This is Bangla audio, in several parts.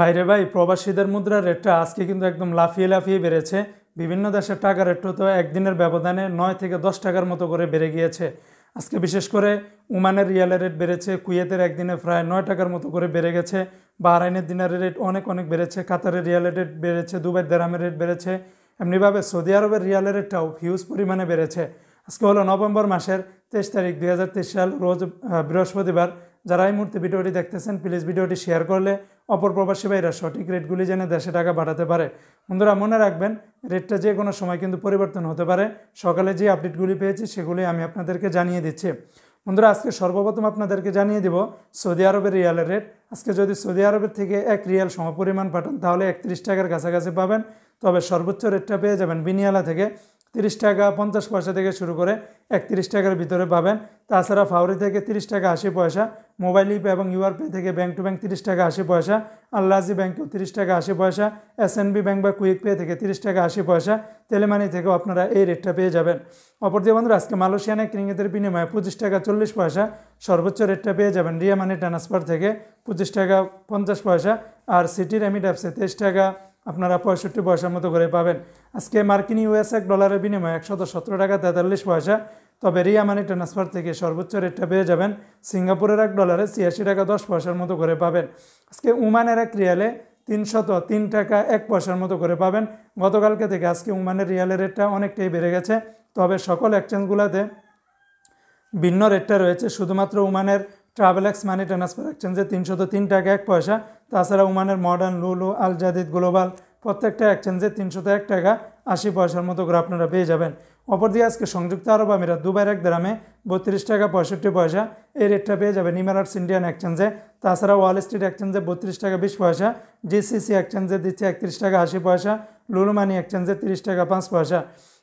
ভাইরে ভাই প্রবাসীদের মুদ্রার রেটটা আজকে কিন্তু একদম লাফিয়ে লাফিয়ে বেড়েছে বিভিন্ন দেশের টাকা রেটও তো একদিনের ব্যবধানে নয় থেকে দশ টাকার মতো করে বেড়ে গিয়েছে আজকে বিশেষ করে উমানের রিয়ালের রেট বেড়েছে কুয়েতের একদিনে প্রায় নয় টাকার মতো করে বেড়ে গেছে বাহরাইনের দিনারের রেট অনেক অনেক বেড়েছে কাতারের রিয়ালের রেট বেড়েছে দুবাই দেরামের রেট বেড়েছে এমনিভাবে সৌদি আরবের রিয়ালের রেটটাও হিউজ পরিমাণে বেড়েছে আজকে হলো নভেম্বর মাসের তেইশ তারিখ দুই সাল রোজ বৃহস্পতিবার যারা এই মুহূর্তে ভিডিওটি দেখতেছেন প্লিজ ভিডিওটি শেয়ার করলে অপর প্রবাসী ভাইরা সঠিক রেটগুলি জেনে দেশে টাকা বাড়াতে পারে বন্ধুরা মনে রাখবেন রেটটা যে কোনো সময় কিন্তু পরিবর্তন হতে পারে সকালে যে আপডেটগুলি পেয়েছি সেগুলি আমি আপনাদেরকে জানিয়ে দিচ্ছি বন্ধুরা আজকে সর্বপ্রথম আপনাদেরকে জানিয়ে দেব সৌদি আরবের রিয়ালের রেট আজকে যদি সৌদি আরবের থেকে এক রিয়াল সমপরিমাণ পাঠান তাহলে একত্রিশ টাকার কাছাকাছি পাবেন তবে সর্বোচ্চ রেটটা পেয়ে যাবেন বিনিয়ালা থেকে তিরিশ টাকা পঞ্চাশ পয়সা থেকে শুরু করে একত্রিশ টাকার ভিতরে পাবেন তাছাড়া ফাউরি থেকে তিরিশ টাকা আশি পয়সা মোবাইল ইপ এবং ইউআরপে থেকে ব্যাংক টু ব্যাঙ্ক তিরিশ টাকা আশি পয়সা আল্লাহাজি ব্যাঙ্কেও তিরিশ টাকা আশি পয়সা এসএনবি ব্যাংক বা কুইক পে থেকে তিরিশ টাকা আশি পয়সা তেলেমানি থেকেও আপনারা এই রেটটা পেয়ে যাবেন দিয়ে বন্ধুরা আজকে মালয়েশিয়ানে কিংগেদের বিনিময়ে পঁচিশ টাকা চল্লিশ পয়সা সর্বোচ্চ রেটটা পেয়ে যাবেন রিয়া মানি ট্রান্সফার থেকে পঁচিশ টাকা পঞ্চাশ পয়সা আর সিটি রেমিট অ্যাপসে তেইশ টাকা আপনারা পঁয়ষট্টি পয়সার মতো করে পাবেন আজকে মার্কিন ইউএস এক ডলারের বিনিময়ে একশত সতেরো টাকা তেতাল্লিশ পয়সা তবে রিয়া মানি ট্রান্সফার থেকে সর্বোচ্চ রেটটা পেয়ে যাবেন সিঙ্গাপুরের এক ডলারে ছিয়াশি টাকা দশ পয়সার মতো করে পাবেন আজকে উমানের এক রিয়ালে তিনশত তিন টাকা এক পয়সার মতো করে পাবেন গতকালকে থেকে আজকে উমানের রিয়ালের রেটটা অনেকটাই বেড়ে গেছে তবে সকল এক্সচেঞ্জগুলোতে ভিন্ন রেটটা রয়েছে শুধুমাত্র উমানের এক্স মানি ট্রান্সফার এক্সচেঞ্জে তিনশত তিন টাকা এক পয়সা তাছাড়া উমানের মডার্ন লুলু আল জাদিদ গ্লোবাল প্রত্যেকটা এক্সচেঞ্জে তিনশত এক টাকা আশি পয়সার মতো করে আপনারা পেয়ে যাবেন অপরদিকে আজকে সংযুক্ত আরব আমিরা দুবাইয়ের এক দামে বত্রিশ টাকা পঁয়ষট্টি পয়সা এই রেটটা পেয়ে যাবেন ইমারাটস ইন্ডিয়ান এক্সচেঞ্জে তাছাড়া ওয়াল স্ট্রিট এক্সচেঞ্জে বত্রিশ টাকা বিশ পয়সা জিসিসি এক্সচেঞ্জে দিচ্ছে একত্রিশ টাকা আশি পয়সা লুলুমানি এক্সচেঞ্জে তিরিশ টাকা পাঁচ পয়সা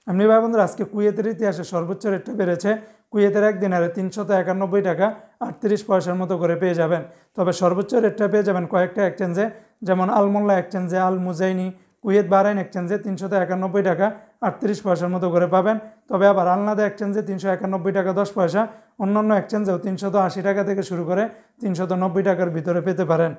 এমনি ভাই বন্ধুরা আজকে কুয়েতের ইতিহাসে সর্বোচ্চ রেটটা বেড়েছে কুয়েতের আরে তিনশত একানব্বই টাকা আটত্রিশ পয়সার মতো করে পেয়ে যাবেন তবে সর্বোচ্চ রেটটা পেয়ে যাবেন কয়েকটা এক্সচেঞ্জে যেমন আলমোল্লা এক্সচেঞ্জে আল মুজাইনি কুয়েত বাহরাইন এক্সচেঞ্জে তিনশো একানব্বই টাকা আটত্রিশ পয়সার মতো করে পাবেন তবে আবার আলনাদা এক্সচেঞ্জে তিনশো একানব্বই টাকা দশ পয়সা অন্যান্য এক্সচেঞ্জেও তিনশত আশি টাকা থেকে শুরু করে তিনশত নব্বই টাকার ভিতরে পেতে পারেন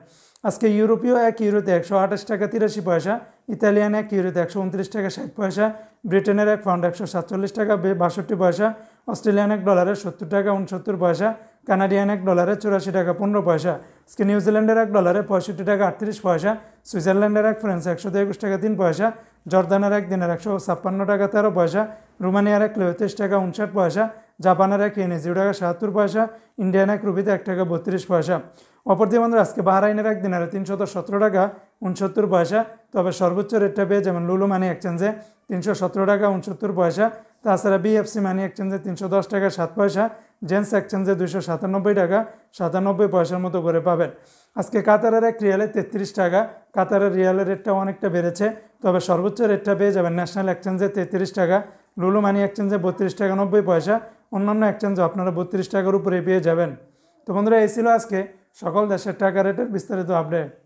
আজকে ইউরোপীয় এক ইউরোতে একশো আঠাশ টাকা তিরাশি পয়সা ইতালিয়ান এক ইউরোতে একশো উনত্রিশ টাকা ষাট পয়সা ব্রিটেনের এক পাউন্ড একশো সাতচল্লিশ টাকা বাষট্টি পয়সা অস্ট্রেলিয়ান এক ডলারের সত্তর টাকা উনসত্তর পয়সা কানাডিয়ান এক ডলারের চুরাশি টাকা পনেরো পয়সা আজকে নিউজিল্যান্ডের এক ডলারে পঁয়ষট্টি টাকা আটত্রিশ পয়সা সুইজারল্যান্ডের এক ফ্রান্স একশো একুশ টাকা তিন পয়সা জর্দানের এক দিনের একশো ছাপ্পান্ন টাকা তেরো পয়সা রোমানিয়ার এক তেইশ টাকা উনষাট পয়সা জাপানের এক এনে জিরো টাকা সাহাত্তর পয়সা ইন্ডিয়ান এক রুপিতে এক টাকা বত্রিশ পয়সা অপরদিকে বন্ধুরা আজকে বাহারাইনের এক দিনের তিনশত সতেরো টাকা উনসত্তর পয়সা তবে সর্বোচ্চ রেটটা পেয়ে যেমন লুলু মানি এক্সচেঞ্জে তিনশো সতেরো টাকা উনসত্তর পয়সা তাছাড়া বিএফসি মানি এক্সচেঞ্জে তিনশো দশ টাকা সাত পয়সা জেন্টস এক্সচেঞ্জে দুশো সাতানব্বই টাকা সাতানব্বই পয়সার মতো করে পাবেন আজকে কাতারের এক রিয়ালে তেত্রিশ টাকা কাতারের রিয়ালের রেটটা অনেকটা বেড়েছে তবে সর্বোচ্চ রেটটা পেয়ে যাবেন ন্যাশনাল এক্সচেঞ্জে তেত্রিশ টাকা লুলু মানি এক্সচেঞ্জে বত্রিশ টাকা নব্বই পয়সা অন্যান্য এক্সচেঞ্জও আপনারা বত্রিশ টাকার উপরে পেয়ে যাবেন তো বন্ধুরা এই ছিল আজকে সকল দেশের টাকা রেটের বিস্তারিত আপডেট